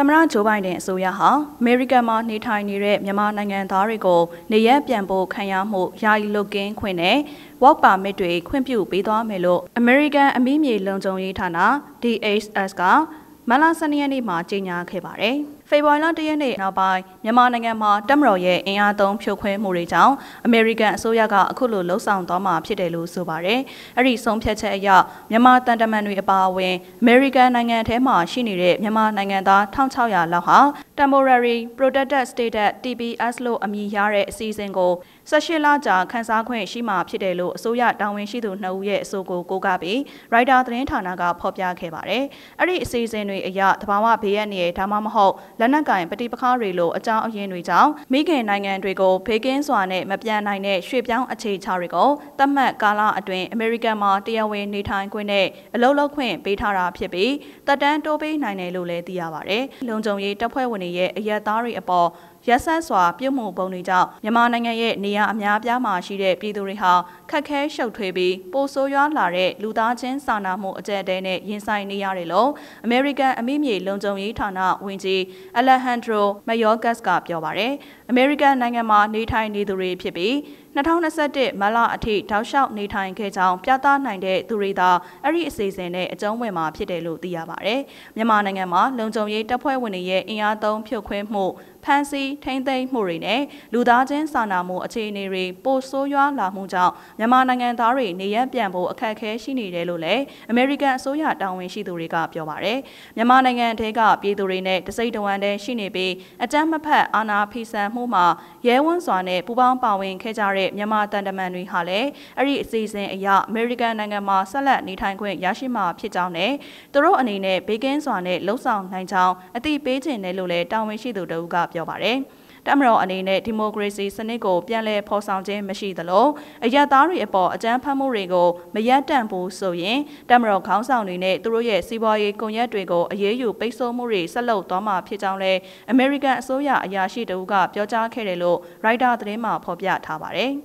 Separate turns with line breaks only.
တမရဂျိုးဘိုင်ဒန်အစိုးရဟာအမေရိကန်မှာနေထိုင်နေတဲ့မြန်မာနိုင်ငံသားတွေကိုနေရပ်ပြန်ဖို့ခံရမှုယာယီလုတ်ကင်းခွင့်နဲ့ work permit တွေခွင့်ပြုပေးသွားမယ်လို့အမေရိကန်အမိမြေလုံခြုံရေးဌာန DHS ကမလ12ရက်နေ့မှာကြေညာခဲ့ပါတယ်။ဖေဖော်ဝါရီလ၁ရက်နေ့နောက်ပိုင်းမြန်မာနိုင်ငံမှာတပ်မတော်ရဲ့အင်အားသုံးဖြိုခွဲမှုတွေကြောင့်အမေရိကန်အစိုးရကအခုလိုလှုံ့ဆော်သွားမှာဖြစ်တယ်လို့ဆိုပါတယ်။အဲ့ဒီဆုံးဖြတ်ချက်အရမြန်မာတန်တမန်တွေအပါအဝင်အမေရိကန်နိုင်ငံထဲမှာရှိနေတဲ့မြန်မာနိုင်ငံသား1600လောက်ဟာ Temporary Protected Status TPS လို့အမည်ရတဲ့အစီအစဉ်ကို18လကြာခန်းစားခွင့်ရှိမှာဖြစ်တယ်လို့အစိုးရတာဝန်ရှိသူနှစ်ဦးရဲ့အဆိုကိုကိုးကားပြီး Writer သတင်းဌာနကဖော်ပြခဲ့ပါတယ်။အဲ့ဒီအစီအစဉ်တွေအရသဘာဝဘေးရန်တွေဒါမှမဟုတ်လက်နက်ကင်ပဋိပက္ခတွေလိုအကြောင်းအရင်းတွေကြောင့်မိခင်နိုင်ငံတွေကိုဖေကင်းစွာနဲ့မပြန်နိုင်တဲ့ရွှေ့ပြောင်းအခြေချတွေကိုသတ်မှတ်ကာလအတွင်းအမေရိကန်မှာတရားဝင်နေထိုင်ခွင့်နဲ့အလုပ်လုပ်ခွင့်ပေးထားတာဖြစ်ပြီးတပ်တန်းတိုးပေးနိုင်တယ်လို့လည်းသိရပါဗျ။လုံခြုံရေးတပ်ဖွဲ့ဝင်တွေရဲ့အရက်သားတွေအပေါ်ရက်ဆက်စွာပြုမှုပုံတွေကြောင့်မြန်မာနိုင်ငံရဲ့နေရာအများအပြားမှာရှိတဲ့ပြည်သူတွေဟာခက်ခဲရှုပ်ထွေးပြီးပိုဆိုးရွားလာတဲ့လူသားချင်းစာနာမှုအကြက်တဲနဲ့ရင်ဆိုင်နေရတယ်လို့အမေရိကန်အမိမြေလုံခြုံရေးဌာနဝန်ကြီးအလက်ဟန်ဒရိုမယောကတ်ကပြောပါတယ်။အမေရိကန်နိုင်ငံမှာနေထိုင်နေသူတွေဖြစ်ပြီး2021မလအထိတောက်လျှောက်နေထိုင်ခဲ့ကြောင်းပြသနိုင်တဲ့သူတွေသာအဲ့ဒီအစီအစဉ်နဲ့အကျုံးဝင်မှာဖြစ်တယ်လို့သိရပါတယ်။မြန်မာနိုင်ငံမှာလုံခြုံရေးတပ်ဖွဲ့ဝင်တွေရဲ့အင်အားသုံးဖြုတ်ခွင်းမှုဖမ်းဆီးထိန်းသိမ်းမှုတွေနဲ့လူသားချင်းစာနာမှုအခြေအနေတွေပိုဆိုးရွားလာမှုကြောင့်မြန်မာနိုင်ငံသားတွေနေရပ်ပြန်ဖို့အခက်အခဲရှိနေတယ်လို့လည်းအမေရိကန်အစိုးရတာဝန်ရှိသူတွေကပြောပါတယ်။မြန်မာနိုင်ငံထဲကပြည်သူတွေနဲ့တစိမ့်တဝမ်းတည်းရှိနေပြီးအကြမ်းမဖက်အာဏာဖိဆန်မှုမှာရဲဝန်းစွာနဲ့ပူးပေါင်းပါဝင်ခဲ့ကြတဲ့မြန်မာတန်တမန်တွေဟာလည်းအဲ့ဒီအစီအစဉ်အရအမေရိကန်နိုင်ငံမှာဆက်လက်နေထိုင်ခွင့်ရရှိမှာဖြစ်ကြောင်းနဲ့သူတို့အနေနဲ့ဘေကင်းစွာနဲ့လှုပ်ဆောင်နိုင်ကြောင်းအသိပေးခြင်းတယ်လို့လည်းတာဝန်ရှိသူတို့ကပြောပြောပါတယ်။တမတော်အနေနဲ့ဒီမိုကရေစီစနစ်ကိုပြန်လည်ဖော်ဆောင်ခြင်းမရှိသလိုအယက်သားတွေအပေါ်အကြမ်းဖက်မှုတွေကိုမရပ်တန့်ဘူးဆိုရင်တမတော်ခေါင်းဆောင်တွေနဲ့သူတို့ရဲ့စီးပွားရေးကွန်ရက်တွေကိုအရေးယူပိတ်ဆို့မှုတွေဆက်လုပ်သွားမှာဖြစ်ကြောင်းလည်းအမေရိကန်အစိုးရအရာရှိတဦးကပြောကြားခဲ့တယ်လို့ရိုက်တာသတင်းမှာဖော်ပြထားပါတယ်။